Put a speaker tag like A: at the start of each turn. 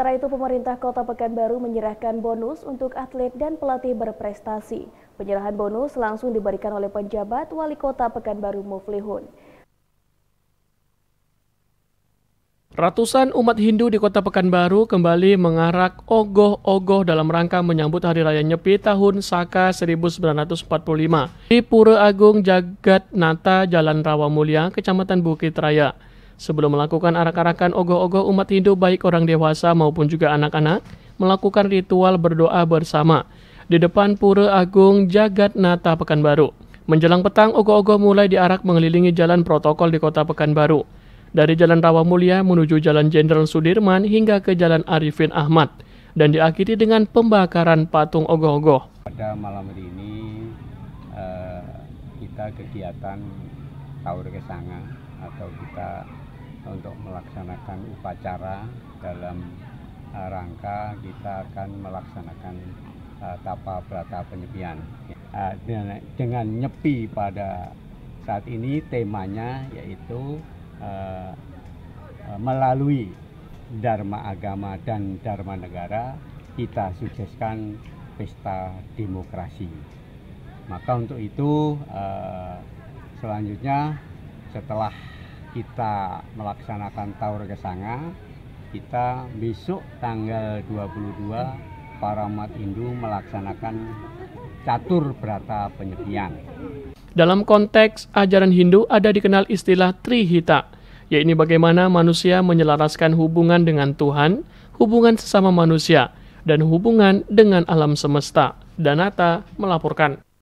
A: Sementara itu, pemerintah Kota Pekanbaru menyerahkan bonus untuk atlet dan pelatih berprestasi. Penyerahan bonus langsung diberikan oleh penjabat Wali Kota Pekanbaru Muflihun.
B: Ratusan umat Hindu di kota Pekanbaru kembali mengarak ogoh-ogoh dalam rangka menyambut Hari Raya Nyepi tahun Saka 1945 di Pura Agung Jagat Nata Jalan Rawamulia, Kecamatan Bukit Raya. Sebelum melakukan arak-arakan ogoh-ogoh umat Hindu baik orang dewasa maupun juga anak-anak melakukan ritual berdoa bersama di depan Pura Agung Jagat Nata Pekanbaru. Menjelang petang, ogoh-ogoh mulai diarak mengelilingi jalan protokol di kota Pekanbaru. Dari Jalan Rawa Mulia menuju Jalan Jenderal Sudirman hingga ke Jalan Arifin Ahmad dan diakhiri dengan pembakaran patung ogoh-ogoh.
C: Pada malam hari ini, eh, kita kegiatan kaur kesanga atau kita untuk melaksanakan upacara dalam eh, rangka kita akan melaksanakan uh, tapa berata penyepian uh, dengan, dengan nyepi pada saat ini temanya yaitu uh, melalui Dharma agama dan Dharma negara kita sukseskan pesta demokrasi maka untuk itu uh, Selanjutnya setelah kita melaksanakan Taur kesanga, kita besok tanggal 22 para umat Hindu melaksanakan catur berata penyepian.
B: Dalam konteks ajaran Hindu ada dikenal istilah Trihita, yaitu bagaimana manusia menyelaraskan hubungan dengan Tuhan, hubungan sesama manusia, dan hubungan dengan alam semesta. Danata melaporkan.